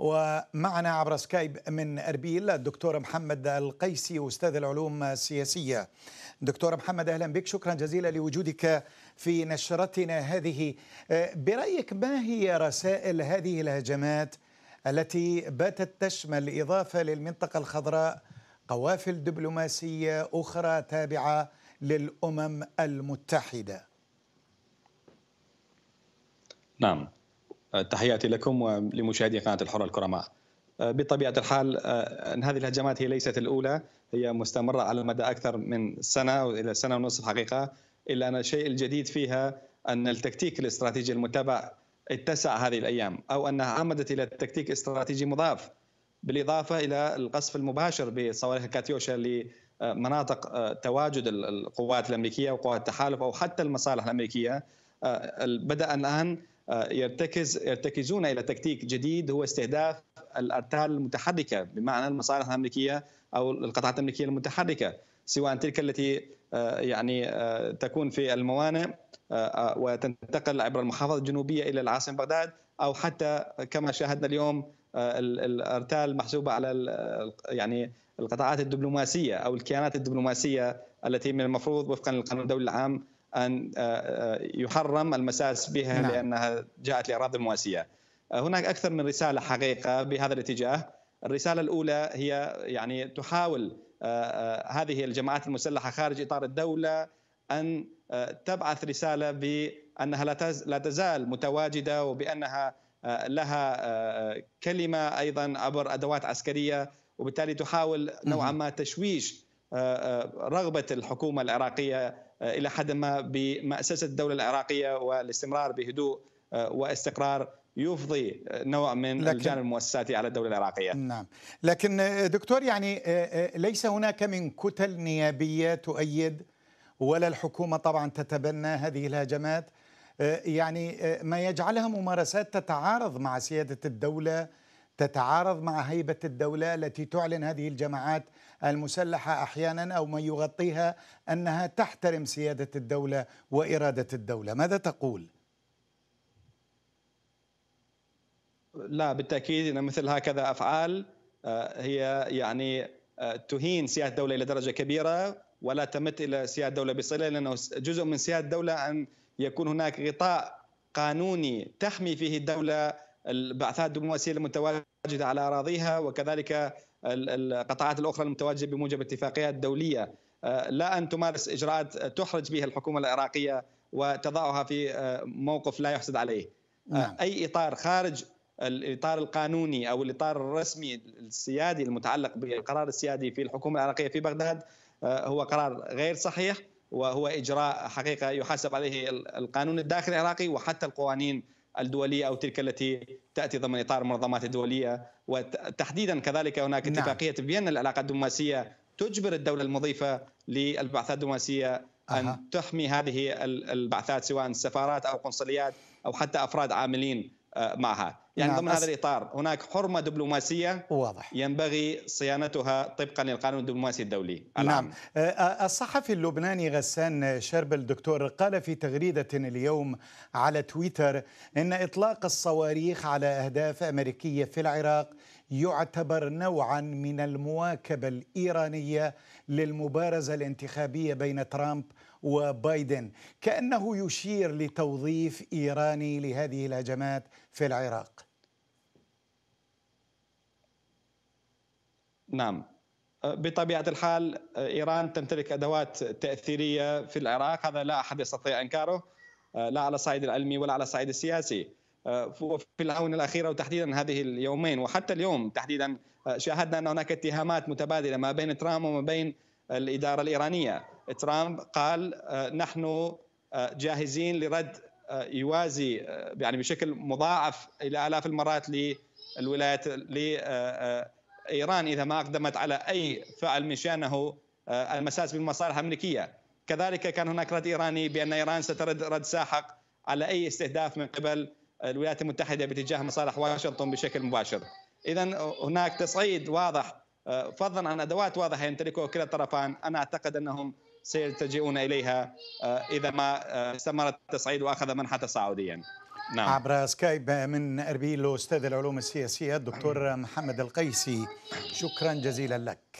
ومعنا عبر سكايب من اربيل الدكتور محمد القيسي استاذ العلوم السياسيه. دكتور محمد اهلا بك شكرا جزيلا لوجودك في نشرتنا هذه. أه، برايك ما هي رسائل هذه الهجمات التي باتت تشمل اضافه للمنطقه الخضراء قوافل دبلوماسيه اخرى تابعه للامم المتحده؟ نعم آه، تحياتي لكم ولمشاهدي قناه الحره الكرماء. آه، بطبيعه الحال آه، ان هذه الهجمات هي ليست الاولى هي مستمره على مدى اكثر من سنه الى سنه ونصف حقيقه الا ان الشيء الجديد فيها ان التكتيك الاستراتيجي المتبع اتسع هذه الايام او انها عمدت الى تكتيك استراتيجي مضاف بالاضافه الى القصف المباشر بصواريخ كاتيوشا لمناطق تواجد القوات الامريكيه وقوات التحالف او حتى المصالح الامريكيه بدا الان يرتكز يرتكزون الى تكتيك جديد هو استهداف الارتال المتحركه بمعنى المصالح الامريكيه او القطاعات الامريكيه المتحركه سواء تلك التي آه، يعني آه، تكون في الموانئ آه، وتنتقل عبر المحافظه الجنوبيه الى العاصمه بغداد او حتى كما شاهدنا اليوم الارتال محسوبه على يعني القطاعات الدبلوماسيه او الكيانات الدبلوماسيه التي من المفروض وفقا للقانون الدولي العام ان آه، آه، يحرم المساس بها نعم. لانها جاءت لاراضي مواسيه. آه، هناك اكثر من رساله حقيقه بهذا الاتجاه. الرساله الاولى هي يعني تحاول هذه الجماعات المسلحه خارج اطار الدوله ان تبعث رساله بانها لا تزال متواجده وبانها لها كلمه ايضا عبر ادوات عسكريه وبالتالي تحاول نوعا ما تشويش رغبه الحكومه العراقيه آه، الى حد ما بمأسسه الدوله العراقيه والاستمرار بهدوء آه، واستقرار يفضي آه، نوع من لكن الجانب المؤسساتي على الدوله العراقيه. نعم، لكن دكتور يعني ليس هناك من كتل نيابيه تؤيد ولا الحكومه طبعا تتبنى هذه الهجمات يعني ما يجعلها ممارسات تتعارض مع سياده الدوله تتعارض مع هيبة الدولة التي تعلن هذه الجماعات المسلحة أحيانا أو من يغطيها أنها تحترم سيادة الدولة وإرادة الدولة ماذا تقول؟ لا بالتأكيد أن مثل هكذا أفعال آه، هي يعني آه، تهين سيادة الدولة إلى درجة كبيرة ولا تمت إلى سيادة الدولة بصلة لأنه جزء من سيادة الدولة أن يكون هناك غطاء قانوني تحمي فيه الدولة البعثات الدبلوماسية المتواجدة المتواجده على اراضيها وكذلك القطاعات الاخرى المتواجده بموجب اتفاقيات دوليه آه، لا ان تمارس اجراءات تحرج بها الحكومه العراقيه وتضعها في آه، موقف لا يحسد عليه. آه، نعم. اي اطار خارج الاطار القانوني او الاطار الرسمي السيادي المتعلق بالقرار السيادي في الحكومه العراقيه في بغداد هو قرار غير صحيح وهو اجراء حقيقه يحاسب عليه القانون الداخلي العراقي وحتى القوانين الدوليه او تلك التي تاتي ضمن اطار المنظمات الدوليه وتحديدا كذلك هناك نعم. اتفاقيه فيينا العلاقه الدبلوماسيه تجبر الدوله المضيفه للبعثات الدبلوماسيه ان أه. تحمي هذه البعثات سواء سفارات او قنصليات او حتى افراد عاملين معها يعني نعم ضمن هذا الإطار هناك حرمة دبلوماسية واضح ينبغي صيانتها طبقا للقانون الدبلوماسي الدولي نعم الصحفي اللبناني غسان شربل دكتور قال في تغريدة اليوم على تويتر إن إطلاق الصواريخ على أهداف أمريكية في العراق يعتبر نوعا من المواكبه الايرانيه للمبارزه الانتخابيه بين ترامب وبايدن كانه يشير لتوظيف ايراني لهذه الهجمات في العراق نعم بطبيعه الحال ايران تمتلك ادوات تاثيريه في العراق هذا لا احد يستطيع انكاره لا على الصعيد العلمي ولا على الصعيد السياسي آه، في الآونة الأخيرة وتحديدا هذه اليومين وحتى اليوم تحديدا آه، شاهدنا أن هناك اتهامات متبادلة ما بين ترامب وما بين الإدارة الإيرانية ترامب قال آه، نحن جاهزين لرد يوازي يعني بشكل مضاعف إلى آلاف المرات للولايات لإيران إذا ما أقدمت على أي فعل من شأنه المساس بالمصالح الأمريكية كذلك كان هناك رد إيراني بأن إيران سترد رد ساحق على أي استهداف من قبل الولايات المتحده باتجاه مصالح واشنطن بشكل مباشر. اذا هناك تصعيد واضح آه، فضلا عن ادوات واضحه يمتلكها كلا الطرفان، انا اعتقد انهم سيلتجئون اليها آه، اذا ما آه، استمر التصعيد واخذ منحى تصاعديا. نعم. عبر سكايب من اربيل استاذ العلوم السياسيه الدكتور محمد القيسي شكرا جزيلا لك.